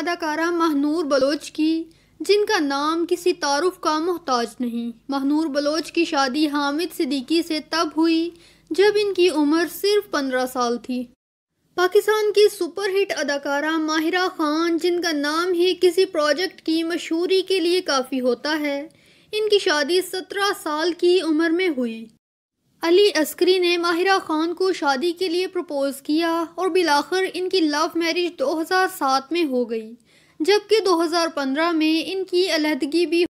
अदाकारा महनूर बलोच की जिनका नाम किसी तारुफ का मोहताज नहीं महनूर बलोच की शादी हामिद सिद्दीकी से तब हुई जब इनकी उम्र सिर्फ पंद्रह साल थी पाकिस्तान की सुपरहिट अदाकारा माहिरा खान जिनका नाम ही किसी प्रोजेक्ट की मशहूरी के लिए काफ़ी होता है इनकी शादी सत्रह साल की उम्र में हुई अली अस्करी ने माहिरा खान को शादी के लिए प्रपोज़ किया और बिलाखर इनकी लव मैरिज 2007 में हो गई जबकि 2015 में इनकी अलहदगी भी